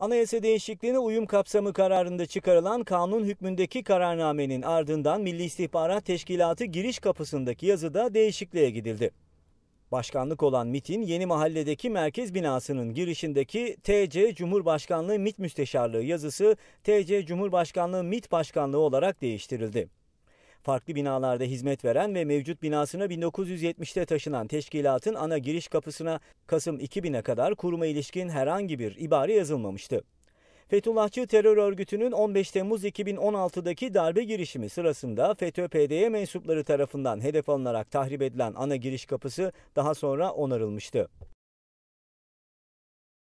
Anayasa değişikliğine uyum kapsamı kararında çıkarılan kanun hükmündeki kararnamenin ardından Milli İstihbarat Teşkilatı giriş kapısındaki yazıda değişikliğe gidildi. Başkanlık olan MIT'in yeni mahalledeki merkez binasının girişindeki TC Cumhurbaşkanlığı MIT Müsteşarlığı yazısı TC Cumhurbaşkanlığı MIT Başkanlığı olarak değiştirildi. Farklı binalarda hizmet veren ve mevcut binasına 1970'te taşınan teşkilatın ana giriş kapısına Kasım 2000'e kadar kuruma ilişkin herhangi bir ibare yazılmamıştı. Fethullahçı terör örgütünün 15 Temmuz 2016'daki darbe girişimi sırasında FETÖ-PDY e mensupları tarafından hedef alınarak tahrip edilen ana giriş kapısı daha sonra onarılmıştı.